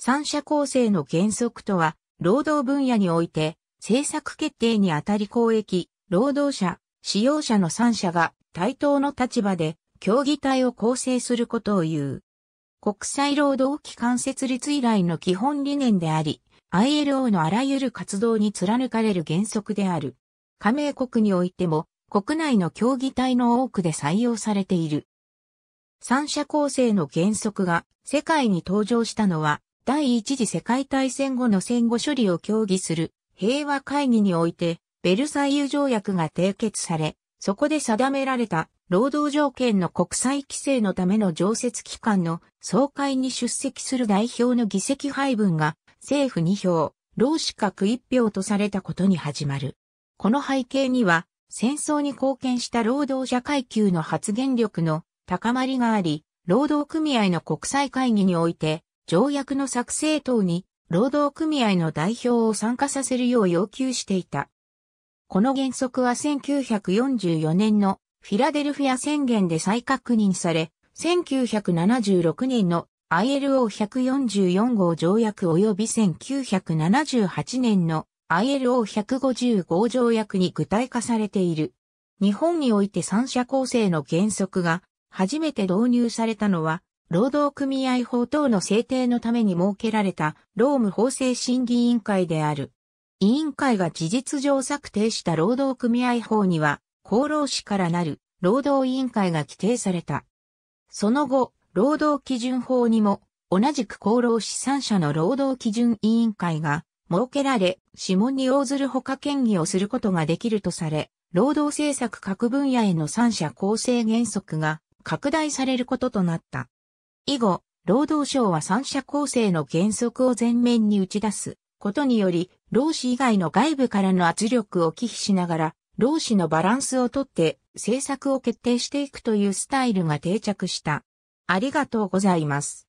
三者構成の原則とは、労働分野において、政策決定にあたり公益、労働者、使用者の三者が対等の立場で協議体を構成することを言う。国際労働機関設立以来の基本理念であり、ILO のあらゆる活動に貫かれる原則である。加盟国においても、国内の協議体の多くで採用されている。三者構成の原則が世界に登場したのは第一次世界大戦後の戦後処理を協議する平和会議において、ベルサイユ条約が締結され、そこで定められた労働条件の国際規制のための常設機関の総会に出席する代表の議席配分が政府2票、労使閣1票とされたことに始まる。この背景には戦争に貢献した労働者階級の発言力の高まりがあり、労働組合の国際会議において条約の作成等に労働組合の代表を参加させるよう要求していた。この原則は1944年のフィラデルフィア宣言で再確認され、1976年の ILO144 号条約及び1978年の ILO155 条約に具体化されている。日本において三者構成の原則が初めて導入されたのは労働組合法等の制定のために設けられた労務法制審議委員会である。委員会が事実上策定した労働組合法には、厚労士からなる労働委員会が規定された。その後、労働基準法にも、同じく厚労士3社の労働基準委員会が設けられ、諮問に応ずる他権議をすることができるとされ、労働政策各分野への3者構成原則が拡大されることとなった。以後、労働省は三者構成の原則を前面に打ち出すことにより、労使以外の外部からの圧力を忌避しながら、労使のバランスをとって政策を決定していくというスタイルが定着した。ありがとうございます。